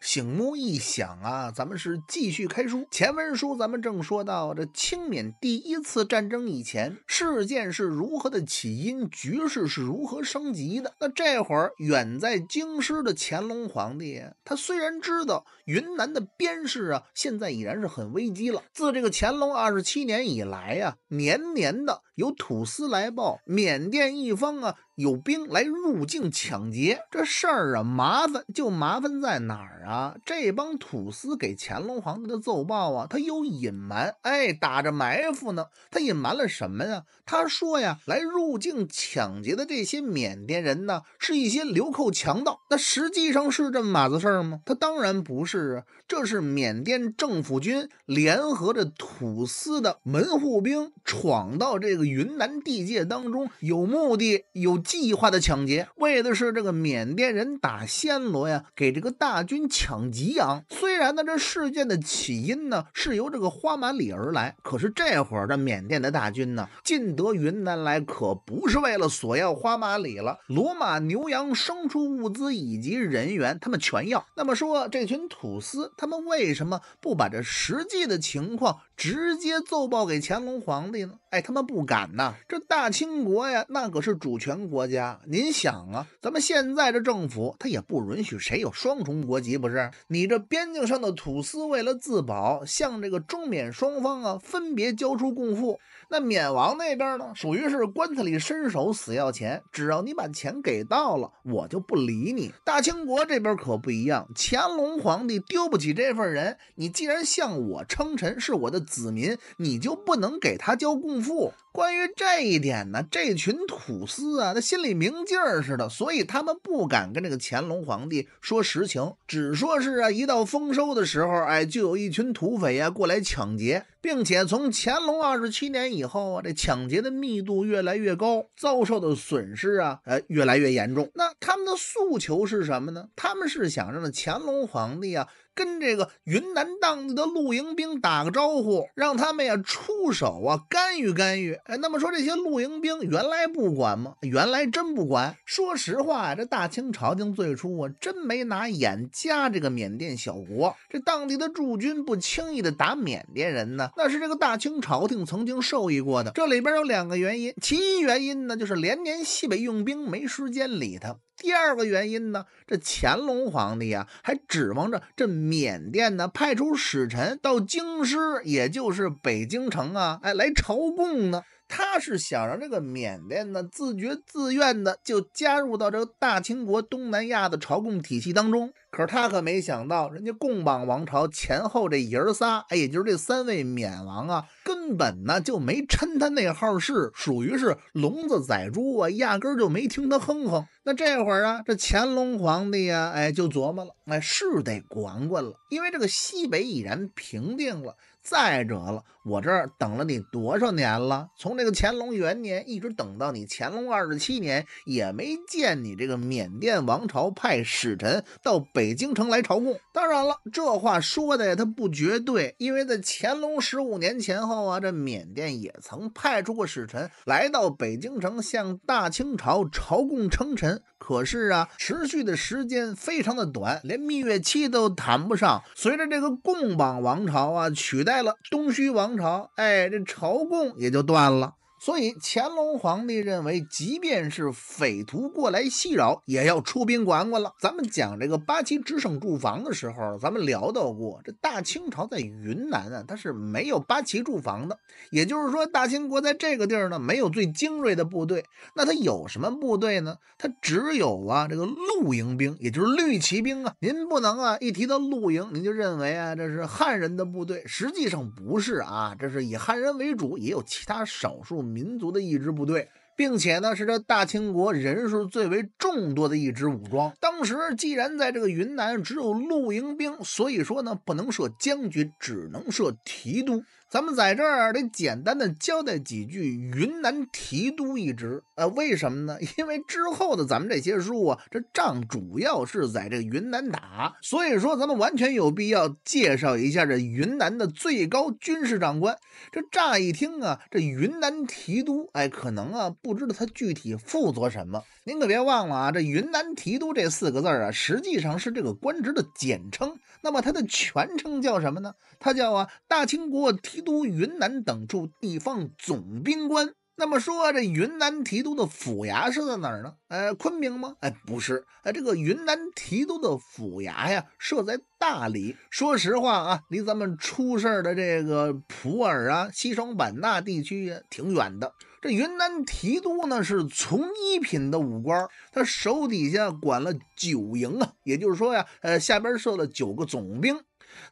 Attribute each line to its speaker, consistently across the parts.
Speaker 1: 醒目一想啊，咱们是继续开书。前文书咱们正说到这清缅第一次战争以前事件是如何的起因，局势是如何升级的。那这会儿远在京师的乾隆皇帝，他虽然知道云南的边事啊，现在已然是很危机了。自这个乾隆二十七年以来呀，年年的。有土司来报，缅甸一方啊，有兵来入境抢劫。这事儿啊，麻烦就麻烦在哪儿啊？这帮土司给乾隆皇帝的奏报啊，他有隐瞒，哎，打着埋伏呢。他隐瞒了什么呀？他说呀，来入境抢劫的这些缅甸人呢，是一些流寇强盗。那实际上是这么码子事儿吗？他当然不是啊，这是缅甸政府军联合着土司的门户兵闯到这个。云南地界当中有目的、有计划的抢劫，为的是这个缅甸人打暹罗呀，给这个大军抢吉阳。虽然呢，这事件的起因呢是由这个花马里而来，可是这会儿这缅甸的大军呢进得云南来，可不是为了索要花马里了，骡马牛羊牲畜物资以及人员，他们全要。那么说，这群土司他们为什么不把这实际的情况直接奏报给乾隆皇帝呢？哎，他们不敢呐！这大清国呀，那可是主权国家。您想啊，咱们现在这政府，他也不允许谁有双重国籍，不是？你这边境上的土司为了自保，向这个中缅双方啊，分别交出贡赋。那缅王那边呢，属于是棺材里伸手死要钱，只要你把钱给到了，我就不理你。大清国这边可不一样，乾隆皇帝丢不起这份人。你既然向我称臣，是我的子民，你就不能给他交贡。富。关于这一点呢，这群土司啊，他心里明镜儿似的，所以他们不敢跟这个乾隆皇帝说实情，只说是啊，一到丰收的时候，哎，就有一群土匪啊过来抢劫，并且从乾隆二十七年以后啊，这抢劫的密度越来越高，遭受的损失啊，哎，越来越严重。那他们的诉求是什么呢？他们是想让乾隆皇帝啊。跟这个云南当地的露营兵打个招呼，让他们呀出手啊，干预干预。哎，那么说这些露营兵原来不管吗？原来真不管。说实话这大清朝廷最初啊，真没拿眼加这个缅甸小国。这当地的驻军不轻易的打缅甸人呢，那是这个大清朝廷曾经受益过的。这里边有两个原因，其一原因呢，就是连年西北用兵，没时间理他。第二个原因呢，这乾隆皇帝啊，还指望着这缅甸呢派出使臣到京师，也就是北京城啊，哎，来朝贡呢。他是想让这个缅甸呢自觉自愿的就加入到这个大清国东南亚的朝贡体系当中。可是他可没想到，人家贡榜王朝前后这爷仨，哎，也就是这三位缅王啊，更。根本呢就没抻他那号势，属于是笼子宰猪啊，压根就没听他哼哼。那这会儿啊，这乾隆皇帝呀，哎，就琢磨了，哎，是得管管了，因为这个西北已然平定了。再者了，我这儿等了你多少年了？从这个乾隆元年一直等到你乾隆二十七年，也没见你这个缅甸王朝派使臣到北京城来朝贡。当然了，这话说的他不绝对，因为在乾隆十五年前后啊，这缅甸也曾派出过使臣来到北京城向大清朝朝贡称臣。可是啊，持续的时间非常的短，连蜜月期都谈不上。随着这个共榜王朝啊取代了东虚王朝，哎，这朝贡也就断了。所以乾隆皇帝认为，即便是匪徒过来袭扰，也要出兵管管了。咱们讲这个八旗直省驻防的时候，咱们聊到过，这大清朝在云南啊，它是没有八旗驻防的。也就是说，大清国在这个地儿呢，没有最精锐的部队。那它有什么部队呢？它只有啊，这个露营兵，也就是绿旗兵啊。您不能啊，一提到露营，您就认为啊，这是汉人的部队。实际上不是啊，这是以汉人为主，也有其他少数。民族的一支部队，并且呢是这大清国人数最为众多的一支武装。当时既然在这个云南只有露营兵，所以说呢不能设将军，只能设提督。咱们在这儿得简单的交代几句云南提督一职，呃，为什么呢？因为之后的咱们这些书啊，这仗主要是在这云南打，所以说咱们完全有必要介绍一下这云南的最高军事长官。这乍一听啊，这云南提督，哎，可能啊不知道他具体负责什么。您可别忘了啊，这云南提督这四个字啊，实际上是这个官职的简称。那么它的全称叫什么呢？它叫啊大清国。提督云南等处地方总兵官。那么说这云南提督的府衙设在哪儿呢？呃，昆明吗？哎，不是。哎，这个云南提督的府衙呀，设在大理。说实话啊，离咱们出事儿的这个普洱啊、西双版纳地区也挺远的。这云南提督呢，是从一品的武官，他手底下管了九营啊，也就是说呀，呃，下边设了九个总兵。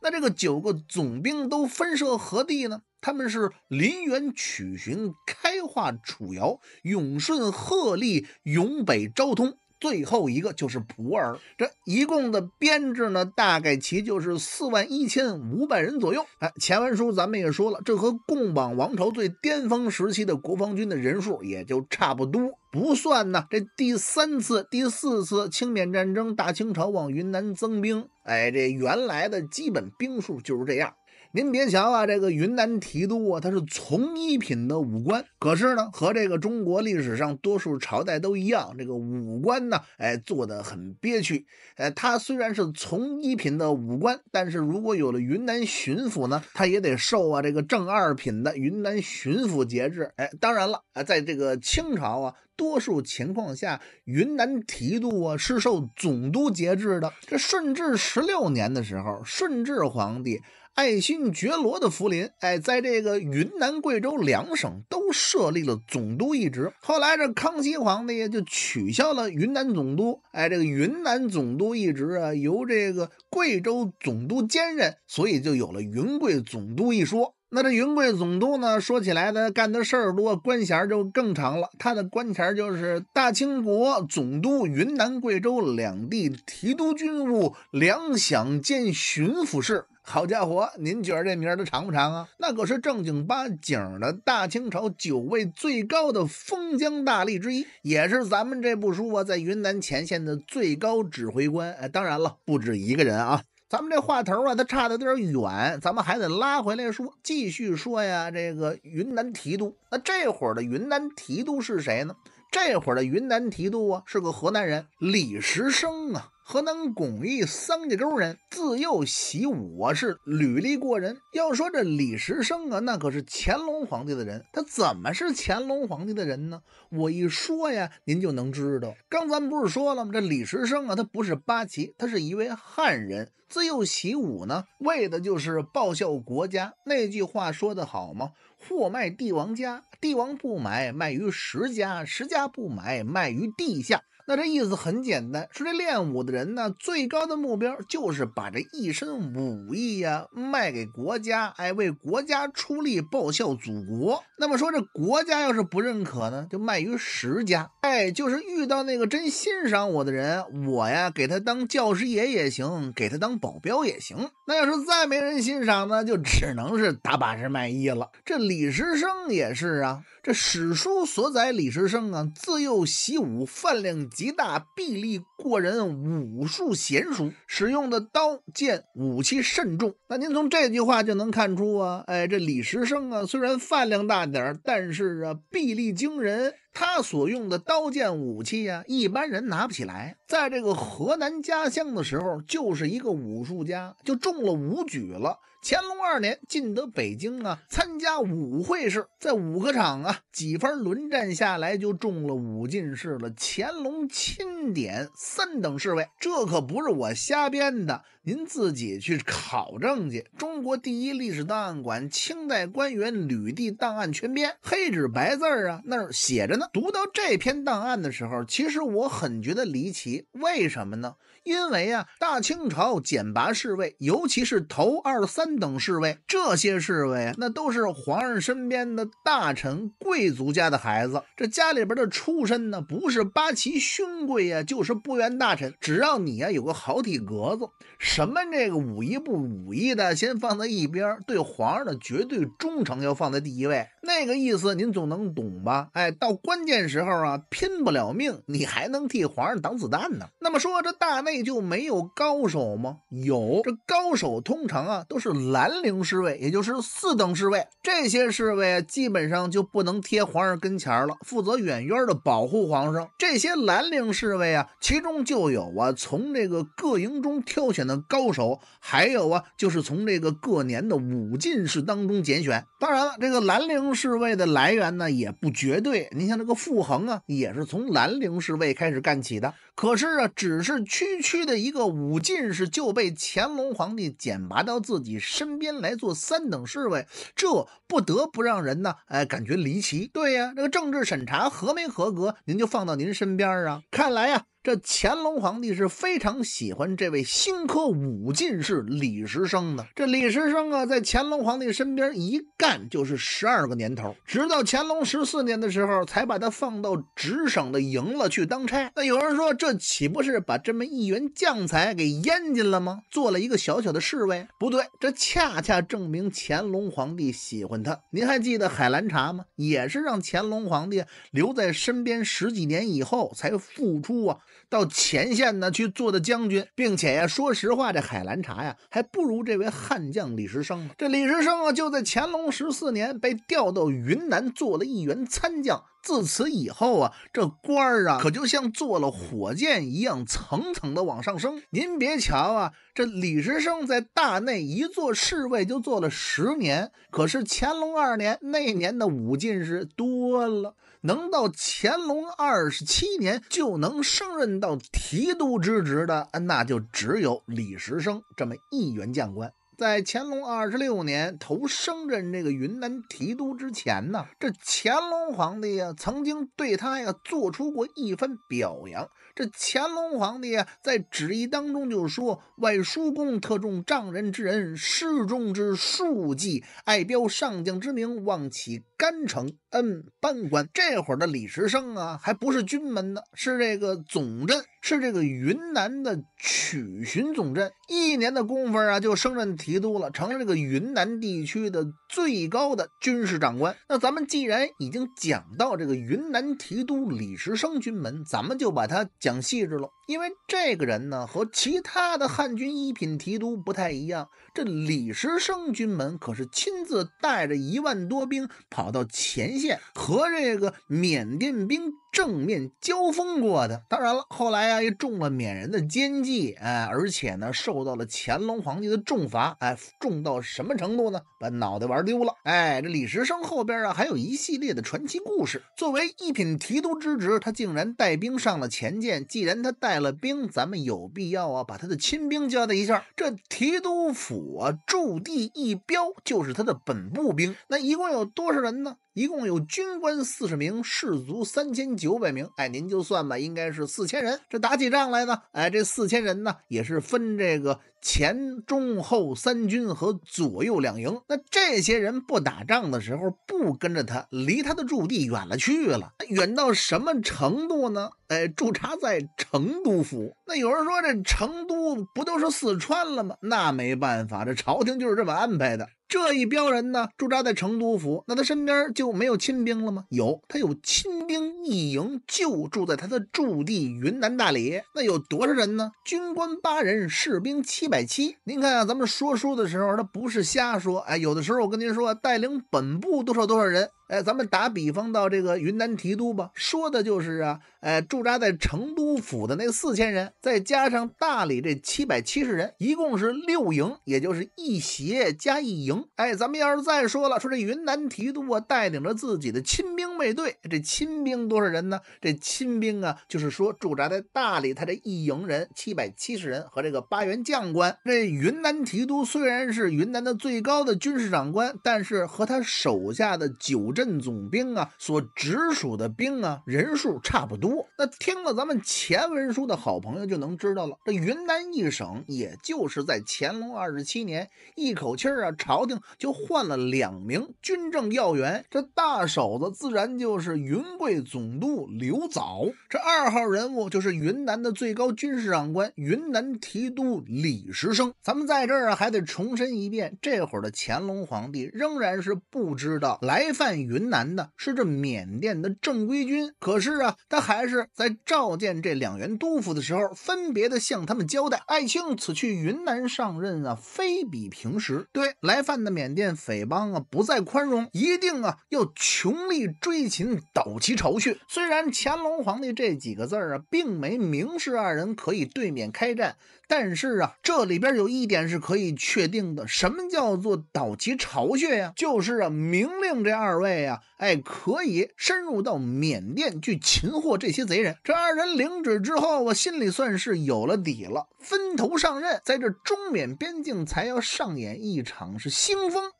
Speaker 1: 那这个九个总兵都分设何地呢？他们是临园取巡、开化、楚尧，永顺、鹤立、永北、昭通。最后一个就是普洱，这一共的编制呢，大概其就是四万一千五百人左右。哎，前文书咱们也说了，这和共榜王朝最巅峰时期的国防军的人数也就差不多。不算呢，这第三次、第四次清缅战争，大清朝往云南增兵。哎，这原来的基本兵数就是这样。您别瞧啊，这个云南提督啊，他是从一品的武官，可是呢，和这个中国历史上多数朝代都一样，这个武官呢，哎，做得很憋屈。哎，他虽然是从一品的武官，但是如果有了云南巡抚呢，他也得受啊这个正二品的云南巡抚节制。哎，当然了啊，在这个清朝啊，多数情况下，云南提督啊是受总督节制的。这顺治十六年的时候，顺治皇帝。爱新觉罗的福临，哎，在这个云南、贵州两省都设立了总督一职。后来这康熙皇帝就取消了云南总督，哎，这个云南总督一职啊，由这个贵州总督兼任，所以就有了云贵总督一说。那这云贵总督呢，说起来呢，干的事儿多，官衔儿就更长了。他的官衔就是大清国总督云南、贵州两地提督军务、粮饷兼巡抚事。好家伙，您觉得这名儿的长不长啊？那可是正经八经的大清朝九位最高的封疆大吏之一，也是咱们这部书啊在云南前线的最高指挥官。哎，当然了，不止一个人啊。咱们这话头啊，它差的有点远，咱们还得拉回来说，继续说呀。这个云南提督，那这会儿的云南提督是谁呢？这会儿的云南提督啊，是个河南人，李时生啊。河南巩义桑家沟人，自幼习武，是履历过人。要说这李时生啊，那可是乾隆皇帝的人。他怎么是乾隆皇帝的人呢？我一说呀，您就能知道。刚咱们不是说了吗？这李时生啊，他不是八旗，他是一位汉人，自幼习武呢，为的就是报效国家。那句话说得好吗？货卖帝王家，帝王不买，卖于十家；十家不买，卖于地下。那这意思很简单，说这练武的人呢，最高的目标就是把这一身武艺呀卖给国家，哎，为国家出力，报效祖国。那么说这国家要是不认可呢，就卖于十家，哎，就是遇到那个真欣赏我的人，我呀给他当教师爷也行，给他当保镖也行。那要是再没人欣赏呢，就只能是打把式卖艺了。这李时生也是啊，这史书所载李时生啊，自幼习武，饭量。极大，臂力过人，武术娴熟，使用的刀剑武器慎重。那您从这句话就能看出啊，哎，这李时生啊，虽然饭量大点儿，但是啊，臂力惊人。他所用的刀剑武器啊，一般人拿不起来。在这个河南家乡的时候，就是一个武术家，就中了武举了。乾隆二年进得北京啊，参加武会试，在五个场啊，几番轮战下来，就中了武进士了。乾隆钦点三等侍卫，这可不是我瞎编的。您自己去考证去，中国第一历史档案馆《清代官员履历档案全编》，黑纸白字儿啊，那儿写着呢。读到这篇档案的时候，其实我很觉得离奇，为什么呢？因为啊，大清朝选拔侍卫，尤其是头二三等侍卫，这些侍卫啊，那都是皇上身边的大臣、贵族家的孩子，这家里边的出身呢，不是八旗勋贵呀，就是不员大臣，只要你呀有个好体格子。什么这个武艺不武艺的，先放在一边儿，对皇上的绝对忠诚要放在第一位。那个意思您总能懂吧？哎，到关键时候啊，拼不了命，你还能替皇上挡子弹呢。那么说这大内就没有高手吗？有，这高手通常啊都是兰陵侍卫，也就是四等侍卫。这些侍卫基本上就不能贴皇上跟前了，负责远远的保护皇上。这些兰陵侍卫啊，其中就有啊从这个各营中挑选的。高手还有啊，就是从这个各年的武进士当中拣选。当然了，这个兰陵侍卫的来源呢，也不绝对。您像这个傅恒啊，也是从兰陵侍卫开始干起的。可是啊，只是区区的一个武进士，就被乾隆皇帝拣拔到自己身边来做三等侍卫，这不得不让人呢，哎，感觉离奇。对呀，这个政治审查合没合格，您就放到您身边啊。看来呀。这乾隆皇帝是非常喜欢这位新科武进士李时生的。这李时生啊，在乾隆皇帝身边一干就是十二个年头，直到乾隆十四年的时候，才把他放到直省的营了去当差。那有人说，这岂不是把这么一员将才给淹进了吗？做了一个小小的侍卫？不对，这恰恰证明乾隆皇帝喜欢他。您还记得海兰察吗？也是让乾隆皇帝留在身边十几年以后才复出啊。到前线呢去做的将军，并且呀，说实话，这海兰察呀，还不如这位悍将李时生。这李时生啊，就在乾隆十四年被调到云南做了一员参将。自此以后啊，这官儿啊，可就像坐了火箭一样，层层的往上升。您别瞧啊，这李时升在大内一做侍卫就做了十年。可是乾隆二年那年的武进士多了，能到乾隆二十七年就能升任到提督之职的，那就只有李时升这么一员将官。在乾隆二十六年投升任这个云南提督之前呢，这乾隆皇帝呀曾经对他呀做出过一番表扬。这乾隆皇帝呀在旨意当中就说：“外叔公特重仗人之人，世重之数计，爱标上将之名，望起干城恩班官。”这会儿的李时升啊还不是军门呢，是这个总镇。是这个云南的曲巡总镇，一年的功夫啊，就升任提督了，成了这个云南地区的最高的军事长官。那咱们既然已经讲到这个云南提督李时生军门，咱们就把它讲细致了，因为这个人呢和其他的汉军一品提督不太一样。这李时生军门可是亲自带着一万多兵跑到前线，和这个缅甸兵。正面交锋过的，当然了，后来啊又中了缅人的奸计，哎，而且呢受到了乾隆皇帝的重罚，哎，重到什么程度呢？把脑袋玩丢了。哎，这李时生后边啊还有一系列的传奇故事。作为一品提督之职，他竟然带兵上了前线。既然他带了兵，咱们有必要啊把他的亲兵交代一下。这提督府啊驻地一标就是他的本部兵，那一共有多少人呢？一共有军官四十名，士卒三千九百名。哎，您就算吧，应该是四千人。这打起仗来呢，哎，这四千人呢，也是分这个前、中、后三军和左右两营。那这些人不打仗的时候，不跟着他，离他的驻地远了去了，远到什么程度呢？哎，驻扎在成都府。那有人说这成都不都是四川了吗？那没办法，这朝廷就是这么安排的。这一标人呢，驻扎在成都府，那他身边就没有亲兵了吗？有，他有亲兵一营，就住在他的驻地云南大理。那有多少人呢？军官八人，士兵七百七。您看咱们说书的时候，他不是瞎说。哎，有的时候我跟您说，带领本部多少多少人。哎，咱们打比方到这个云南提督吧，说的就是啊，哎，驻扎在成都府的那四千人，再加上大理这七百七十人，一共是六营，也就是一协加一营。哎，咱们要是再说了，说这云南提督啊，带领着自己的亲兵卫队，这亲兵多少人呢？这亲兵啊，就是说驻扎在大理，他这一营人七百七十人和这个八员将官。这云南提督虽然是云南的最高的军事长官，但是和他手下的九。镇总兵啊，所直属的兵啊，人数差不多。那听了咱们前文书的好朋友就能知道了。这云南一省，也就是在乾隆二十七年，一口气儿啊，朝廷就换了两名军政要员。这大手子自然就是云贵总督刘藻，这二号人物就是云南的最高军事长官云南提督李时生。咱们在这儿啊，还得重申一遍，这会儿的乾隆皇帝仍然是不知道来犯。云南的是这缅甸的正规军，可是啊，他还是在召见这两员督府的时候，分别的向他们交代：爱卿此去云南上任啊，非比平时，对来犯的缅甸匪帮啊，不再宽容，一定啊要穷力追擒，捣其巢穴。虽然乾隆皇帝这几个字儿啊，并没明示二人可以对缅开战。但是啊，这里边有一点是可以确定的。什么叫做捣其巢穴呀？就是啊，明令这二位啊，哎，可以深入到缅甸去擒获这些贼人。这二人领旨之后，我心里算是有了底了。分头上任，在这中缅边境，才要上演一场是腥风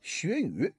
Speaker 1: 血雨。